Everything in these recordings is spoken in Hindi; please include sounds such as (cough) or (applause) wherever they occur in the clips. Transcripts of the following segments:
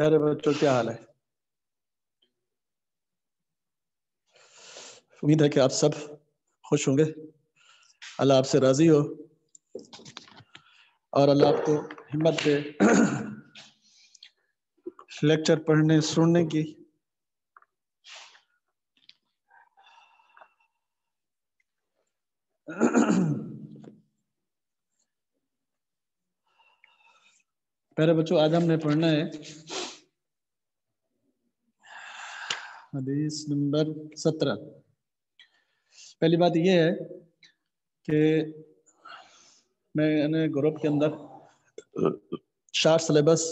प्यारे बच्चों क्या हाल है उम्मीद है कि आप सब खुश होंगे अल्लाह आपसे राजी हो और अल्लाह आपको हिम्मत दे (clears throat) लेक्चर पढ़ने सुनने की (clears throat) पहले बच्चों आज हमने पढ़ना है हदीस नंबर सत्रह पहली बात यह है कि मैंने ग्रुप के अंदर चार सिलेबस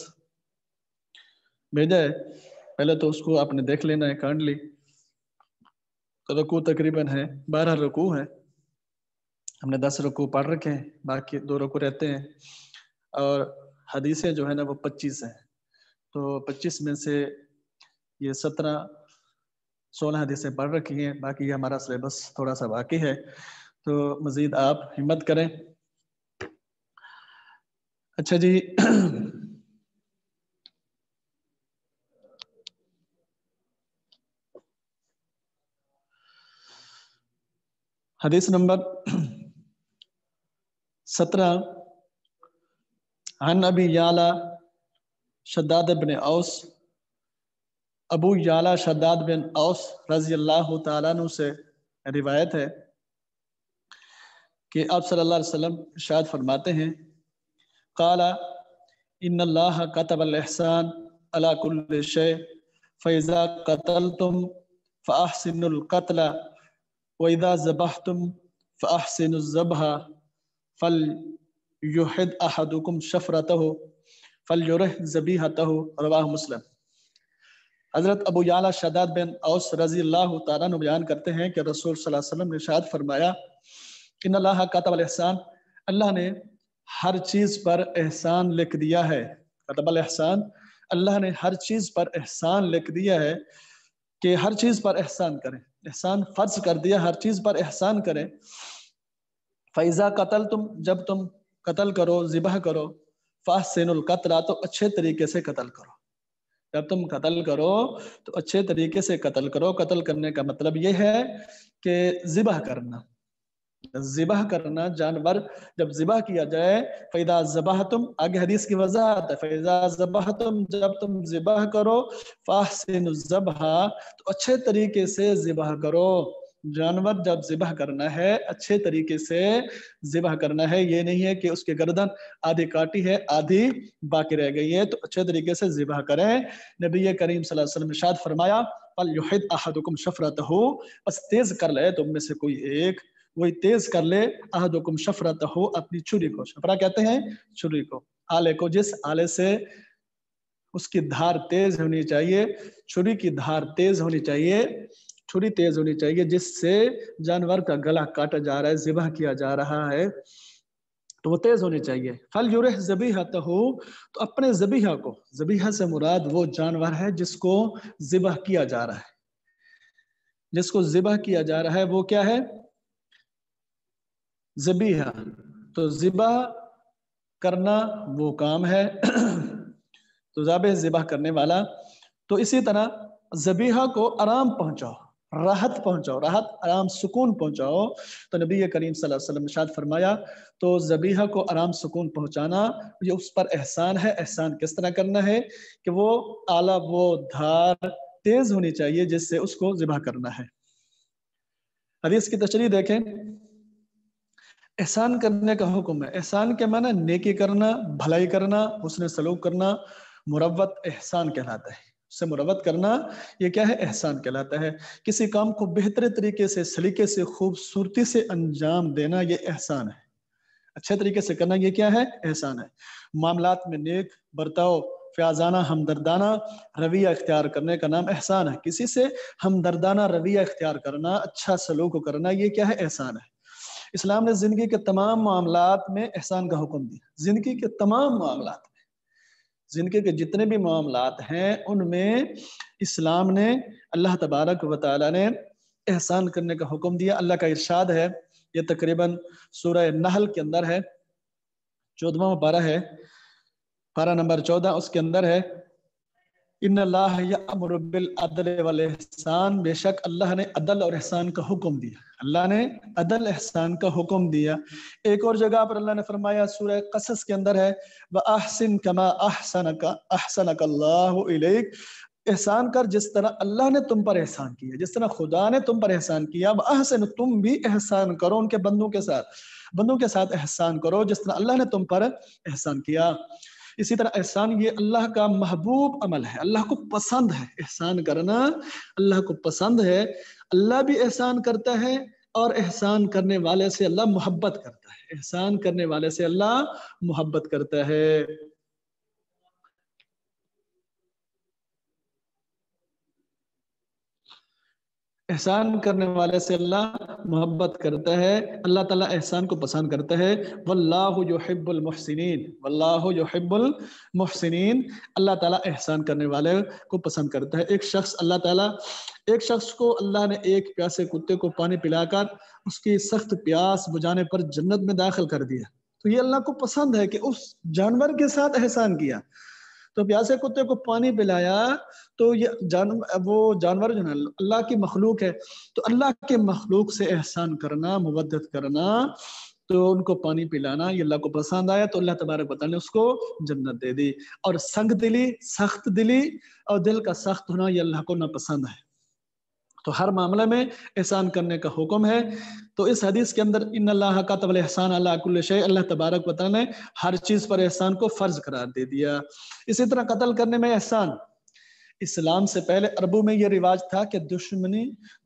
भेजा है पहले तो उसको आपने देख लेना है काइंडली रकू तकरीबन है बारह रकू है हमने दस रकू पढ़ रखे हैं बाकी दो रकू रहते हैं और हदीसें जो है ना वो पच्चीस हैं तो पच्चीस में से ये सत्रह सोलह हदीसें पढ़ रखी हैं बाकी हमारा सिलेबस थोड़ा सा बाकी है तो मज़ीद आप हिम्मत करें अच्छा जी हदीस नंबर सत्रह अन अबी याला शद्दाद बिन औस अबू याला शद्दाद बिन औस रजी अल्लाह तु से रिवायत है कि आप सल्लल्लाहु अलैहि वसल्लम शायद फरमाते हैं काला इन अल्लाह कतबल एहसान अलाकुल शे फ़ैज़ा कतल तुम फ़ाहसिनकतला वैदा ज़बह तुम फ़ाहसिनज़बहा फ़ल युहद अहदुकुम शफ़रत हो फ़ल युरह ज़बी हत हो रवाह मुस्लिम हज़रत अबू याला शदाद बिन औस रजी अल्लाह बयान करते हैं कि रसूल वसल्लम ने शाद फरमाया कि अल्लाह अल्लाह ने हर चीज़ पर एहसान लिख दिया है कतबल एहसान अल्लाह ने हर चीज़ पर एहसान लिख दिया है कि हर चीज़ पर एहसान करें एहसान फ़र्ज कर दिया हर चीज़ पर एहसान करें फ़ैज़ा कतल तुम जब तुम कतल करो ज़िबह करो फ़ासिन कतला तो अच्छे तरीके से कतल करो जब तुम कत्ल करो तो अच्छे तरीके से कत्ल करो कत्ल करने का मतलब ये है कि जिबह करना जिबह करना जानवर जब जिबह किया जाए फैदा जबाह तुम आगे हदीस की वजाहत है फैजा जबाह तुम जब तुम जिबह करो फाहसिन तो अच्छे तरीके से जिबह करो जानवर जब जिबह करना है अच्छे तरीके से जिबह करना है ये नहीं है कि उसके गर्दन आधी काटी है आधी बाकी रह गई है तो अच्छे तरीके से जिबह करें नबी करीम सलम शाद फरमाया पल युहद अहदुकुम शफरत हो बस तेज कर ले तुम तो में से कोई एक वही तेज कर ले अहदुकुम शफरत हो अपनी छुरी को शफरा कहते हैं छुरी को आले को जिस आले से उसकी धार तेज होनी चाहिए छुरी की धार तेज होनी चाहिए छुरी तेज होनी चाहिए जिससे जानवर का गला काटा जा रहा है जिबा किया जा रहा है तो वो तेज होनी चाहिए फल यूर जबीहा तहो तो अपने जबीहा को जबीहा से मुराद वो जानवर है जिसको जिबा किया जा रहा है जिसको जिबा किया जा रहा है वो क्या है जबीहा तो जिबा करना वो काम है तो जाबे जिबा करने वाला तो इसी तरह जबीहा को आराम पहुंचाओ राहत पहुंचाओ राहत आराम सुकून पहुंचाओ तो नबी करीम वसल्लम ने शाद फरमाया तो जबीहा को आराम सुकून पहुंचाना ये उस पर एहसान है एहसान किस तरह करना है कि वो आला वो धार तेज होनी चाहिए जिससे उसको जबह करना है हदीस की तशरी देखें एहसान करने का हुक्म है एहसान के माना नेकी करना भलाई करना उसने सलूक करना मुरवत एहसान कहलाता है से मुरवत करना ये क्या है एहसान कहलाता है किसी काम को बेहतर तरीके से सलीके से खूबसूरती से अंजाम देना ये एहसान है अच्छे तरीके से करना ये क्या है एहसान है मामला में नेक बर्ताव फ्याजाना हमदर्दाना रवैया इख्तियार करने का नाम एहसान है किसी से हमदर्दाना रवैया इख्तियार करना अच्छा सलूक करना ये क्या है एहसान है इस्लाम ने जिंदगी के तमाम मामला में एहसान का हुक्म दिया जिंदगी के तमाम मामला जिनके के जितने भी मामला हैं उनमें इस्लाम ने अल्लाह तबारक व ताली ने एहसान करने का हुक्म दिया अल्लाह का इरशाद है ये तकरीबन सूरह नहल के अंदर है चौदवा पारा है पारा नंबर चौदह उसके अंदर है बेशक अल्लाह ने अदल और एहसान का हुक्म दिया अल्लाह ने अदल एहसान का हुक्म दिया एक और जगह पर अल्लाह ने फरमाया सूर्य कसस के अंदर है वह आहसिन कमा आहसन का आहसन एहसान कर जिस तरह अल्लाह ने तुम पर एहसान किया जिस तरह खुदा ने तुम पर एहसान किया अब आहसन तुम भी एहसान करो उनके बंदों के साथ बंदों के साथ एहसान करो जिस तरह अल्लाह ने तुम पर एहसान किया इसी तरह एहसान ये अल्लाह का महबूब अमल है अल्लाह को पसंद है एहसान करना अल्लाह को पसंद है अल्लाह भी एहसान करता है और एहसान करने वाले से अल्लाह मोहब्बत करता है एहसान करने वाले से अल्लाह मोहब्बत करता है एहसान करने वाले से अल्लाह मोहब्बत करता है अल्लाह ताला एहसान को पसंद करता है जो युहिब्बुल मुहसिनीन वल्लाह युहिब्बुल मुहसिनीन अल्लाह ताला एहसान करने वाले को पसंद करता है एक शख्स अल्लाह ताला एक शख्स को अल्लाह ने एक प्यासे कुत्ते को पानी पिलाकर उसकी सख्त प्यास बुझाने पर जन्नत में दाखिल कर दिया तो ये अल्लाह को पसंद है कि उस जानवर के साथ एहसान किया तो प्यासे कुत्ते को पानी पिलाया तो ये जान वो जानवर जो है अल्लाह की मखलूक है तो अल्लाह के मखलूक से एहसान करना मुबदत करना तो उनको पानी पिलाना ये अल्लाह को पसंद आया तो अल्लाह तबारक बता ने उसको जन्नत दे दी और संग दिली सख्त दिली और दिल का सख्त होना ये अल्लाह को नापसंद है तो हर मामले में एहसान करने का हुक्म है तो इस हदीस के अंदर इन अल्लाह का तबल एहसान अल्लाह अल्लाह तबारक वाल ने हर चीज़ पर एहसान को फ़र्ज करार दे दिया इसी तरह कत्ल करने में एहसान इस्लाम से पहले अरबों में यह रिवाज था कि दुश्मनी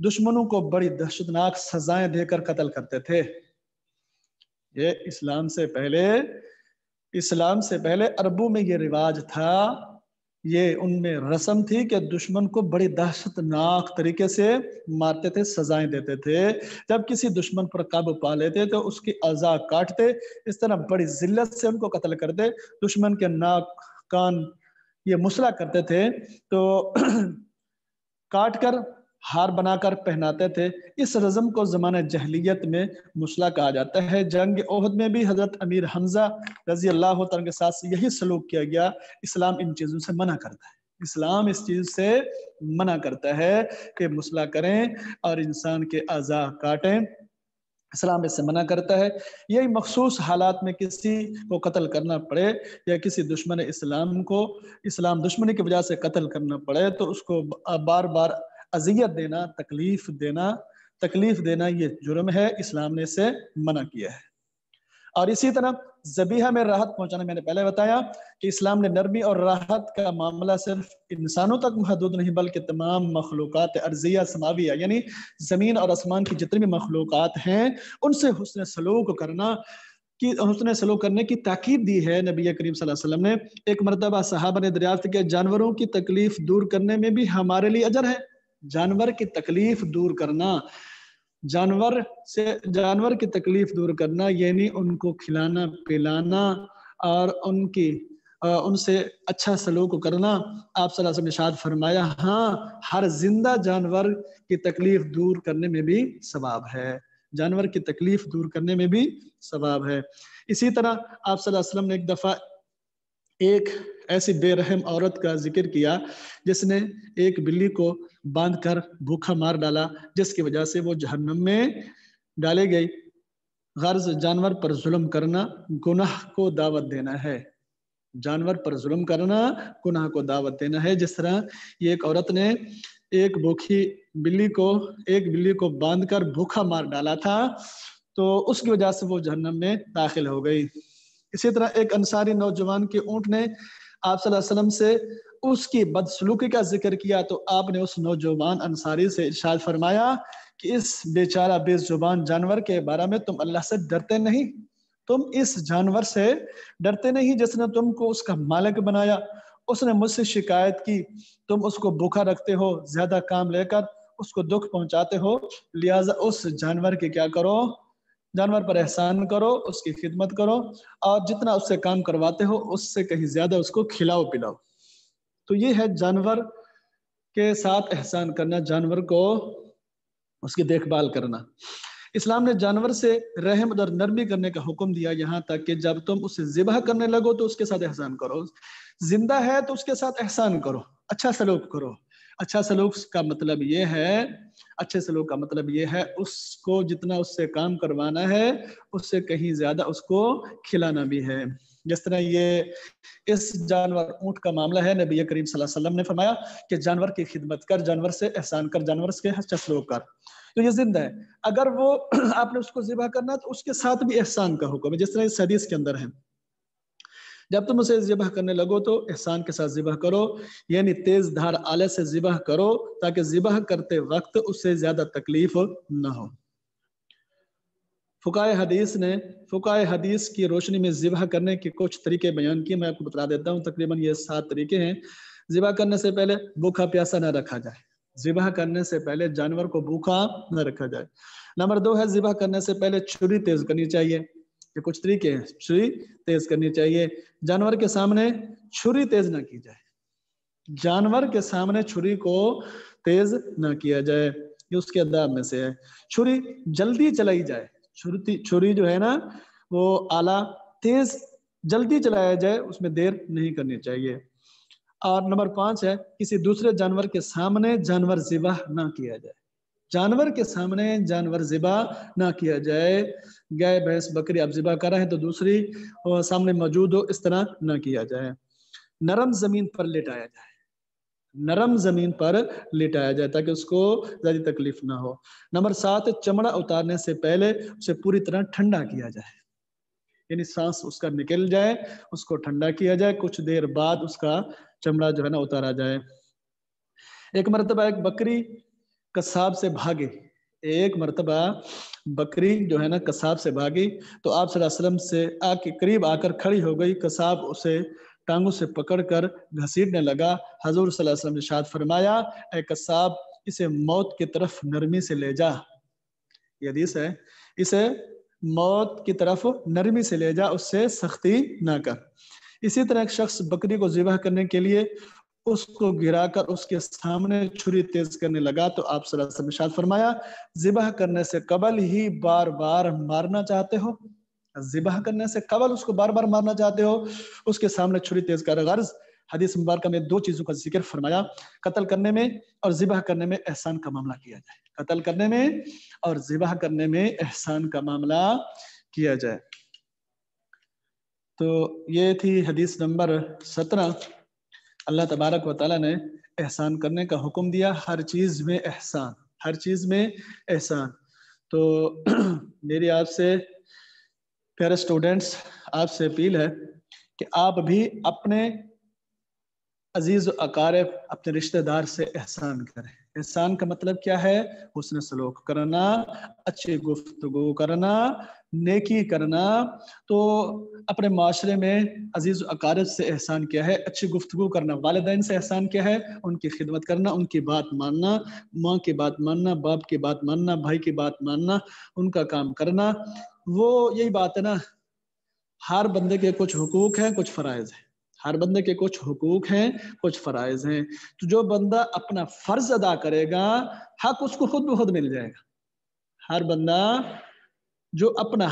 दुश्मनों को बड़ी दहशतनाक सजाएं देकर कत्ल करते थे ये इस्लाम से पहले इस्लाम से पहले अरबों में यह रिवाज था ये उनमें रसम थी कि दुश्मन को बड़े दहशतनाक तरीके से मारते थे सजाएं देते थे जब किसी दुश्मन पर काबू पा लेते तो उसकी अजा काटते इस तरह बड़ी जिल्लत से उनको कत्ल करते दुश्मन के नाक कान ये मुसला करते थे तो (clears throat) काट कर हार बनाकर पहनाते थे इस रजम को जमान जहलीत में मुसला कहा जाता है जंग ओहद में भी हजरत अमीर हमजा रजी अल्लाह के साथ यही सलूक किया गया इस्लाम इन चीज़ों से मना करता है इस्लाम इस चीज़ से मना करता है कि मुसला करें और इंसान के अज़ा काटें इस्लाम इससे मना करता है यही मखसूस हालात में किसी को कत्ल करना पड़े या किसी दुश्मन इस्लाम को इस्लाम दुश्मनी की वजह से कत्ल करना पड़े तो उसको बार बार अजियत देना तकलीफ देना तकलीफ देना ये जुर्म है इस्लाम ने इसे मना किया है और इसी तरह जबीहा में राहत पहुंचाना मैंने पहले बताया कि इस्लाम ने नरमी और राहत का मामला सिर्फ इंसानों तक महदूद नहीं बल्कि तमाम मखलूक अर्जिया समाविया यानी ज़मीन और आसमान की जितनी भी मखलूक हैं उनसे हुसन सलूक करना कि उसने सलूक करने की ताकीद दी है नबी करीम वसल्लम ने एक मरतबा साहबा ने दरियाफ्त किया जानवरों की तकलीफ दूर करने में भी हमारे लिए अजर है जानवर की तकलीफ दूर करना जानवर से जानवर की तकलीफ दूर करना यानी उनको खिलाना पिलाना और उनकी उनसे अच्छा सलूक करना आप सलासम निषाद फरमाया हाँ हर जिंदा जानवर की तकलीफ दूर करने में भी सवाब है जानवर की तकलीफ दूर करने में भी सवाब है इसी तरह आप सल्लल्लाहु अलैहि वसल्लम ने एक दफ़ा एक ऐसी बेरहम औरत का जिक्र किया जिसने एक बिल्ली को बांधकर भूखा मार डाला जिसकी वजह से वो जहन्नम में डाली गई गर्ज जानवर पर जुल्म करना गुनाह को दावत देना है जानवर पर जुल्म करना गुनाह को दावत देना है जिस तरह ये एक औरत ने एक भूखी बिल्ली को एक बिल्ली को बांधकर भूखा मार डाला था तो उसकी वजह से वो जहन्नम में दाखिल हो गई इसी तरह एक अंसारी नौजवान के ऊँट ने आप सल्लम से उसकी बदसलूकी का जिक्र किया तो आपने उस नौजवान अंसारी से इर्शाद फरमाया कि इस बेचारा बेजुबान जानवर के बारे में तुम अल्लाह से डरते नहीं तुम इस जानवर से डरते नहीं जिसने तुमको उसका मालिक बनाया उसने मुझसे शिकायत की तुम उसको भूखा रखते हो ज्यादा काम लेकर उसको दुख पहुंचाते हो लिहाजा उस जानवर के क्या करो जानवर पर एहसान करो उसकी खिदमत करो और जितना उससे काम करवाते हो उससे कहीं ज्यादा उसको खिलाओ पिलाओ तो ये है जानवर के साथ एहसान करना जानवर को उसकी देखभाल करना इस्लाम ने जानवर से रहम और नरमी करने का हुक्म दिया यहाँ तक कि जब तुम उसे ज़िबह करने लगो तो उसके साथ एहसान करो जिंदा है तो उसके साथ एहसान करो अच्छा सलूक करो अच्छा सलूक का मतलब ये है अच्छे सलूक का मतलब ये है उसको जितना उससे काम करवाना है उससे कहीं ज्यादा उसको खिलाना भी है जिस तरह ये इस जानवर ऊंट का मामला है नबी करीम वसल्लम ने फरमाया कि जानवर की खिदमत कर जानवर से एहसान कर जानवर से हस्त सलूक कर तो ये जिंदा है अगर वो (clears throat) आपने उसको ज़िबा करना तो उसके साथ भी एहसान का हुक्म है जिस तरह इस हदीस के अंदर है जब तुम उसे ज़िबह करने लगो तो एहसान के साथ ज़िबह करो यानी तेज धार आले से ज़िबह करो ताकि ज़िबह करते वक्त उससे ज़्यादा तकलीफ न हो फ़ुकाए हदीस ने फ़ुकाए हदीस की रोशनी में ज़िबह करने के कुछ तरीके बयान किए मैं आपको बता देता हूँ तकरीबन ये सात तरीके हैं ज़िबह करने से पहले भूखा प्यासा ना रखा जाए ज़िबह करने से पहले जानवर को भूखा न रखा जाए नंबर दो है ज़िबह करने से पहले छुरी तेज करनी चाहिए ये कुछ तरीके हैं छुरी तेज करनी चाहिए जानवर के सामने छुरी तेज ना की जाए जानवर के सामने छुरी को तेज ना किया जाए ये उसके अदाब में से है छुरी जल्दी चलाई जाए छुरी छुरी जो है ना वो आला तेज जल्दी चलाया जाए उसमें देर नहीं करनी चाहिए और नंबर पांच है किसी दूसरे जानवर के सामने जानवर जिबाह ना किया जाए जानवर के सामने जानवर जिबा ना किया जाए गाय भैंस बकरी आप जिबा कर रहे हैं तो दूसरी सामने मौजूद हो इस तरह ना किया जाए नरम जमीन पर लेटाया जाए नरम जमीन पर लेटाया जाए ताकि उसको ज्यादा तकलीफ ना हो नंबर सात चमड़ा उतारने से पहले उसे पूरी तरह ठंडा किया जाए यानी सांस उसका निकल जाए उसको ठंडा किया जाए कुछ देर बाद उसका चमड़ा जो है ना उतारा जाए एक मरतबा एक बकरी कसाब से भागी एक मरतबा बकरी जो है ना कसाब से भागी तो आप वसल्लम से आके करीब आकर खड़ी हो गई कसाब उसे टांगों से पकड़कर घसीटने लगा हजूर वसल्लम ने शाद फरमाया कसाब इसे मौत की तरफ नरमी से ले जा यदीस है इसे मौत की तरफ नरमी से ले जा उससे सख्ती ना कर इसी तरह एक शख्स बकरी को जिबा करने के लिए उसको गिराकर उसके सामने छुरी तेज करने लगा तो आप सलाशाद फरमाया जिबह करने से कबल ही बार बार मारना चाहते हो जिबह करने से कबल उसको बार बार मारना चाहते हो उसके सामने छुरी तेज कर गर्ज हदीस मुबारक में दो चीज़ों का जिक्र फरमाया कत्ल करने में और जिबह करने में एहसान का मामला किया जाए कत्ल करने में और जिबह करने में एहसान का मामला किया जाए तो ये थी हदीस नंबर सत्रह अल्लाह तबारक वाली ने एहसान करने का हुक्म दिया हर चीज़ में एहसान हर चीज़ में एहसान तो (clears throat) मेरी आपसे प्यारे स्टूडेंट्स आपसे अपील है कि आप भी अपने अजीज़ अकार अपने रिश्तेदार से एहसान करें एहसान का मतलब क्या है उसने सलूक करना अच्छी गुफ्तगु करना नेकी करना तो अपने माशरे में अजीज़ अकारब से एहसान किया है अच्छी गुफ्तु करना वालदेन से एहसान किया है उनकी खिदमत करना उनकी बात मानना माँ की बात मानना बाप की बात मानना भाई की बात मानना उनका काम करना वो यही बात है ना हर बंदे के कुछ हकूक़ हैं कुछ फ़रज़ हैं हर बंदे के कुछ हकूक़ हैं कुछ फ़रज़ हैं तो जो बंदा अपना फ़र्ज़ अदा करेगा हक उसको खुद ब खुद मिल जाएगा हर बंदा जो अपना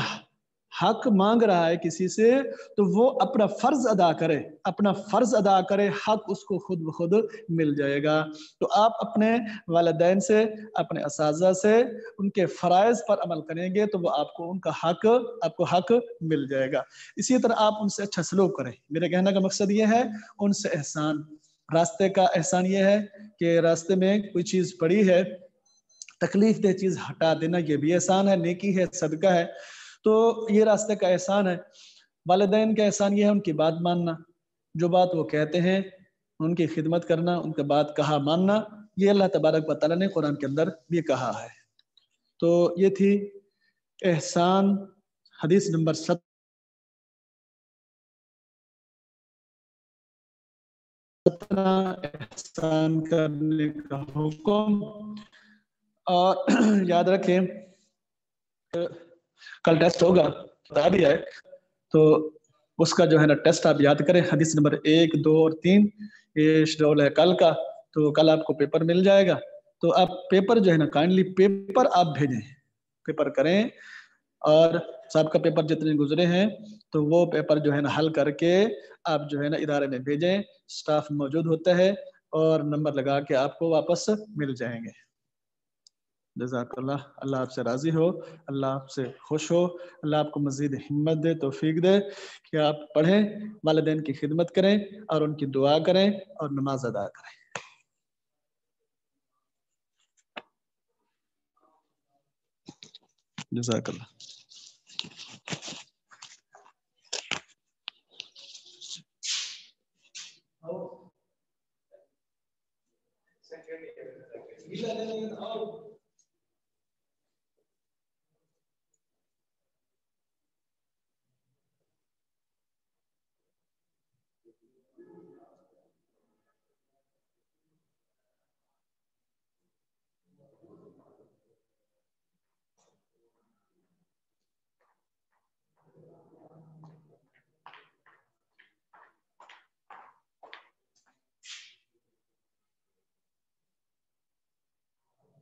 हक मांग रहा है किसी से तो वो अपना फर्ज अदा करे अपना फर्ज अदा करे हक उसको खुद ब खुद मिल जाएगा तो आप अपने वालदेन से अपने इस से उनके फ़रज़ पर अमल करेंगे तो वो आपको उनका हक आपको हक मिल जाएगा इसी तरह आप उनसे अच्छा सलूक करें मेरे कहने का मकसद ये है उनसे एहसान रास्ते का एहसान ये है कि रास्ते में कोई चीज़ पड़ी है तकलीफ दे चीज हटा देना ये भी एहसान है नेकी है सदका है तो ये रास्ते का एहसान है वालदे का एहसान ये है उनकी बात मानना जो बात वो कहते हैं उनकी खिदमत करना उनका बात कहा मानना ये अल्लाह तबारक वाली ने कुरान के अंदर भी कहा है तो ये थी एहसान हदीस नंबर सत एहसान करने का हुक्म और (clears throat) याद रखें कल टेस्ट होगा बता दिया है तो उसका जो है ना टेस्ट आप याद करें हदीस नंबर एक दो और तीन ये शेड्यूल है कल का तो कल आपको पेपर मिल जाएगा तो आप पेपर जो है ना काइंडली पेपर आप भेजें पेपर करें और का पेपर जितने गुजरे हैं तो वो पेपर जो है ना हल करके आप जो है ना इदारे में भेजें स्टाफ मौजूद होता है और नंबर लगा के आपको वापस मिल जाएंगे जजाकल्ला अल्लाह आपसे राज़ी हो अल्लाह आपसे खुश हो अल्लाह आपको मज़ीद हिम्मत दे तोफीक दे कि आप पढ़ें वालदेन की खिदमत करें और उनकी दुआ करें और नमाज अदा करें जजाकल्ला Oh.